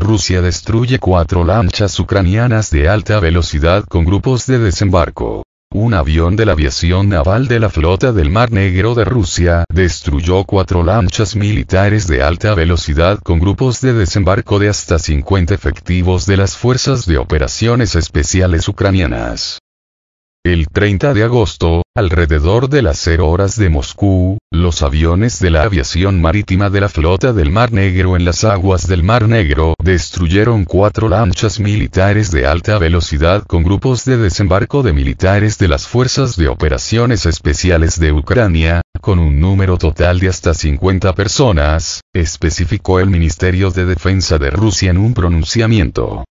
Rusia destruye cuatro lanchas ucranianas de alta velocidad con grupos de desembarco. Un avión de la aviación naval de la flota del Mar Negro de Rusia destruyó cuatro lanchas militares de alta velocidad con grupos de desembarco de hasta 50 efectivos de las Fuerzas de Operaciones Especiales Ucranianas. El 30 de agosto, alrededor de las 0 horas de Moscú, los aviones de la aviación marítima de la flota del Mar Negro en las aguas del Mar Negro destruyeron cuatro lanchas militares de alta velocidad con grupos de desembarco de militares de las Fuerzas de Operaciones Especiales de Ucrania, con un número total de hasta 50 personas, especificó el Ministerio de Defensa de Rusia en un pronunciamiento.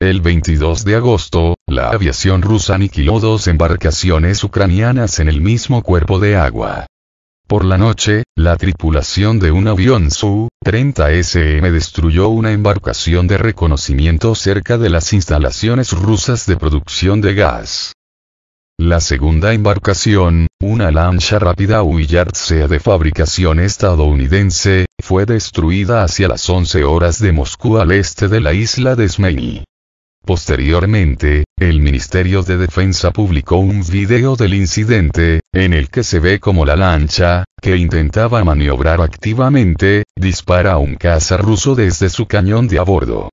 El 22 de agosto, la aviación rusa aniquiló dos embarcaciones ucranianas en el mismo cuerpo de agua. Por la noche, la tripulación de un avión Su-30SM destruyó una embarcación de reconocimiento cerca de las instalaciones rusas de producción de gas. La segunda embarcación, una lancha rápida Sea de fabricación estadounidense, fue destruida hacia las 11 horas de Moscú al este de la isla de Smolny. Posteriormente, el Ministerio de Defensa publicó un video del incidente, en el que se ve como la lancha, que intentaba maniobrar activamente, dispara a un caza ruso desde su cañón de a bordo.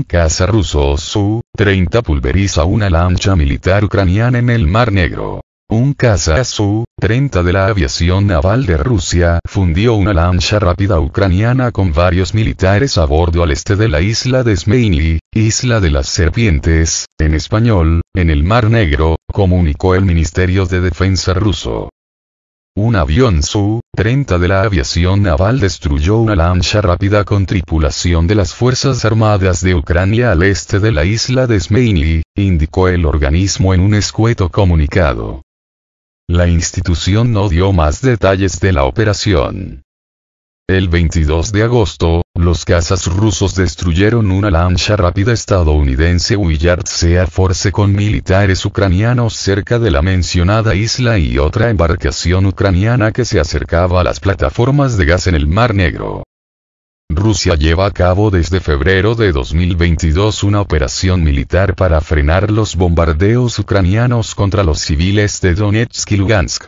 un caza ruso Su-30 pulveriza una lancha militar ucraniana en el Mar Negro. Un caza Su-30 de la aviación naval de Rusia fundió una lancha rápida ucraniana con varios militares a bordo al este de la isla de Smeinli, isla de las serpientes, en español, en el Mar Negro, comunicó el Ministerio de Defensa ruso. Un avión Su-30 de la aviación naval destruyó una lancha rápida con tripulación de las Fuerzas Armadas de Ucrania al este de la isla de Smeinli, indicó el organismo en un escueto comunicado. La institución no dio más detalles de la operación. El 22 de agosto, los cazas rusos destruyeron una lancha rápida estadounidense Willard Sea Force con militares ucranianos cerca de la mencionada isla y otra embarcación ucraniana que se acercaba a las plataformas de gas en el Mar Negro. Rusia lleva a cabo desde febrero de 2022 una operación militar para frenar los bombardeos ucranianos contra los civiles de Donetsk y Lugansk.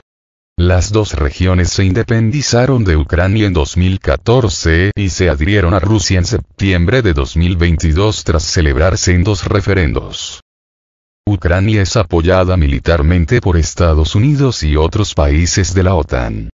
Las dos regiones se independizaron de Ucrania en 2014 y se adhirieron a Rusia en septiembre de 2022 tras celebrarse en dos referendos. Ucrania es apoyada militarmente por Estados Unidos y otros países de la OTAN.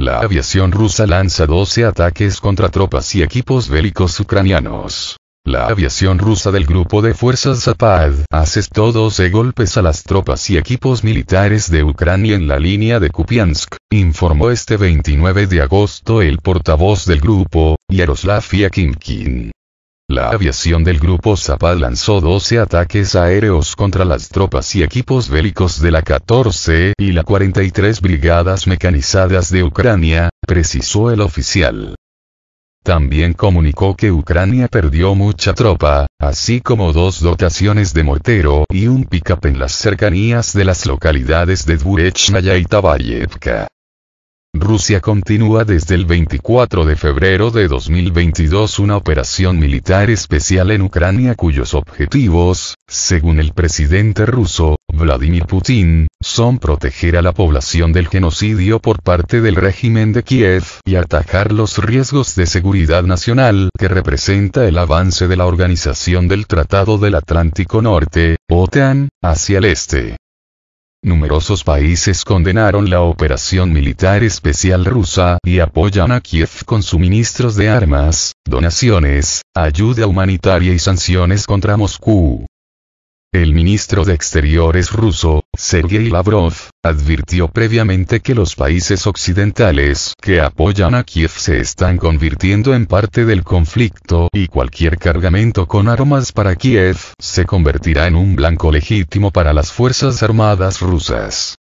La aviación rusa lanza 12 ataques contra tropas y equipos bélicos ucranianos. La aviación rusa del grupo de fuerzas Zapad asestó 12 golpes a las tropas y equipos militares de Ucrania en la línea de Kupiansk, informó este 29 de agosto el portavoz del grupo, Yaroslav Yakimkin. La aviación del grupo Zapad lanzó 12 ataques aéreos contra las tropas y equipos bélicos de la 14 y la 43 Brigadas Mecanizadas de Ucrania, precisó el oficial. También comunicó que Ucrania perdió mucha tropa, así como dos dotaciones de mortero y un pick en las cercanías de las localidades de Dvurechna y Tabayevka. Rusia continúa desde el 24 de febrero de 2022 una operación militar especial en Ucrania cuyos objetivos, según el presidente ruso, Vladimir Putin, son proteger a la población del genocidio por parte del régimen de Kiev y atajar los riesgos de seguridad nacional que representa el avance de la Organización del Tratado del Atlántico Norte, OTAN, hacia el este. Numerosos países condenaron la operación militar especial rusa y apoyan a Kiev con suministros de armas, donaciones, ayuda humanitaria y sanciones contra Moscú. El ministro de Exteriores ruso, Sergei Lavrov, advirtió previamente que los países occidentales que apoyan a Kiev se están convirtiendo en parte del conflicto y cualquier cargamento con armas para Kiev se convertirá en un blanco legítimo para las Fuerzas Armadas rusas.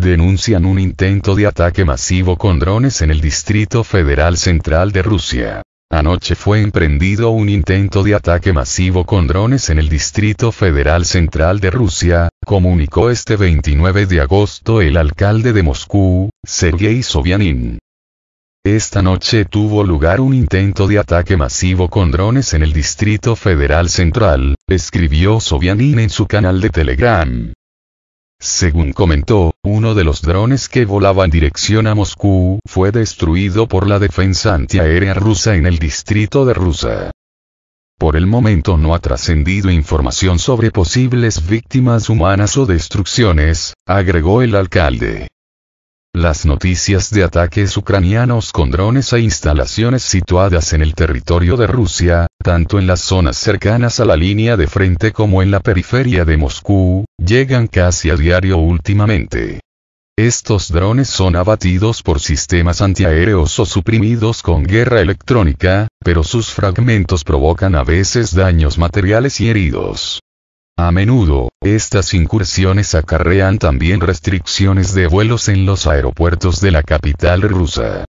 denuncian un intento de ataque masivo con drones en el Distrito Federal Central de Rusia. Anoche fue emprendido un intento de ataque masivo con drones en el Distrito Federal Central de Rusia, comunicó este 29 de agosto el alcalde de Moscú, Sergei Sobyanin. Esta noche tuvo lugar un intento de ataque masivo con drones en el Distrito Federal Central, escribió Sobyanin en su canal de Telegram. Según comentó, uno de los drones que volaba en dirección a Moscú fue destruido por la defensa antiaérea rusa en el distrito de Rusa. Por el momento no ha trascendido información sobre posibles víctimas humanas o destrucciones, agregó el alcalde. Las noticias de ataques ucranianos con drones a e instalaciones situadas en el territorio de Rusia, tanto en las zonas cercanas a la línea de frente como en la periferia de Moscú, llegan casi a diario últimamente. Estos drones son abatidos por sistemas antiaéreos o suprimidos con guerra electrónica, pero sus fragmentos provocan a veces daños materiales y heridos. A menudo, estas incursiones acarrean también restricciones de vuelos en los aeropuertos de la capital rusa.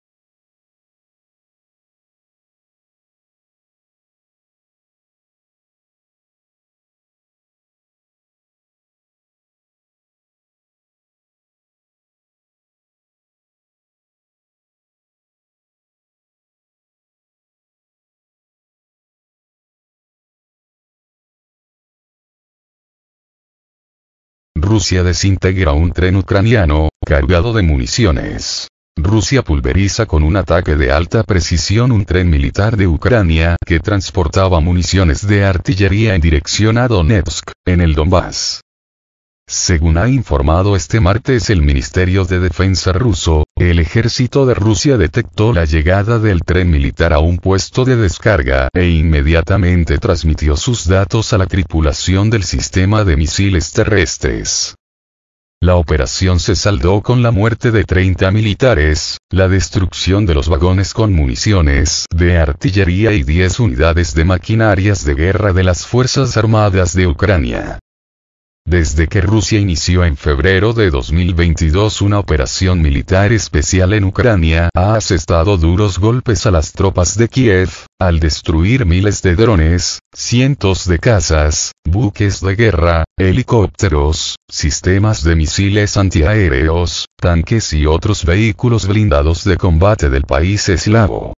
Rusia desintegra un tren ucraniano, cargado de municiones. Rusia pulveriza con un ataque de alta precisión un tren militar de Ucrania que transportaba municiones de artillería en dirección a Donetsk, en el Donbass. Según ha informado este martes el Ministerio de Defensa ruso, el ejército de Rusia detectó la llegada del tren militar a un puesto de descarga e inmediatamente transmitió sus datos a la tripulación del sistema de misiles terrestres. La operación se saldó con la muerte de 30 militares, la destrucción de los vagones con municiones de artillería y 10 unidades de maquinarias de guerra de las Fuerzas Armadas de Ucrania desde que Rusia inició en febrero de 2022 una operación militar especial en Ucrania, ha asestado duros golpes a las tropas de Kiev, al destruir miles de drones, cientos de casas, buques de guerra, helicópteros, sistemas de misiles antiaéreos, tanques y otros vehículos blindados de combate del país eslavo.